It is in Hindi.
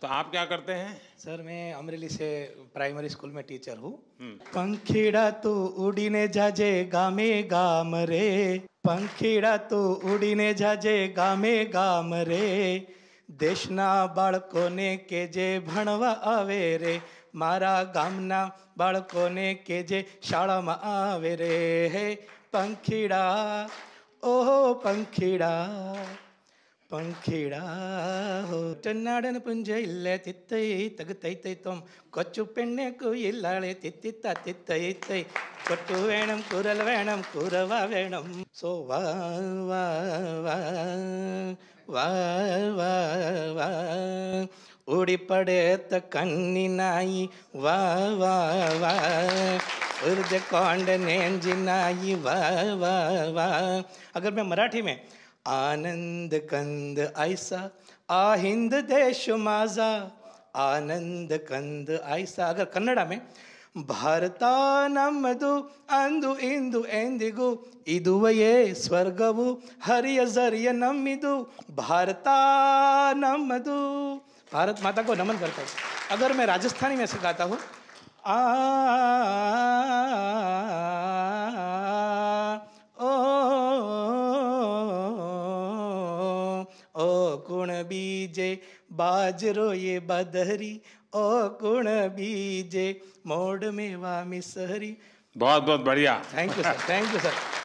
तो आप क्या करते हैं सर मैं अमरेली से प्राइमरी स्कूल में टीचर हूँ हम्म। पंखीड़ा तो उड़ीने जाजे गामे गाम रे पंखीड़ा तो उड़ीने जाजे गामे गाम रे દેશના બાળકોને કે જે ભણવા આવે રે મારા ગામના બાળકોને કે જે શાળામાં આવે રે હે पंखीड़ा ઓહો पंखीड़ा ಪಂಖಿಡಾ ಚೆನ್ನಾಡನ ಪುಂಜ ಇಲ್ಲೇ ತಿತ್ತೈ ತಗುತೈತೈತೊಂ ಕೊಚ್ಚು ಪೆಣ್ಣೆ ಕುಯಿಲ್ಲಾಳೆ ತಿತ್ತಿತ್ತ ತಿತ್ತೈತೈ கொட்டு வேணும் குரல் வேணும் குரவா வேணும் ஸோ வா வா வா வா வா வா உடிப்படைத்த கண்ணி நாயி வா வா வா உருஜ கொண்ட நேஞ்சி நாயி வா வா வா अगर मैं मराठी में आनंद कंद ऐसा आ हिंद देश माजा आनंद कंद ऐसा अगर कन्नड़ा में भारत नमदु अंदु इंदु एंदिगु इदुवये स्वर्गवु हरिय जरिय ನಮ್ಮಿದು भारत नमदु भारत माता को नमन करता हूँ अगर मैं राजस्थानी में ऐसे गाता हूँ आ गुण बीजे बाजरो ये बदहरी ओ गुण बीजे मोड़ में मिसहरी बहुत बहुत बढ़िया thank you sir thank you sir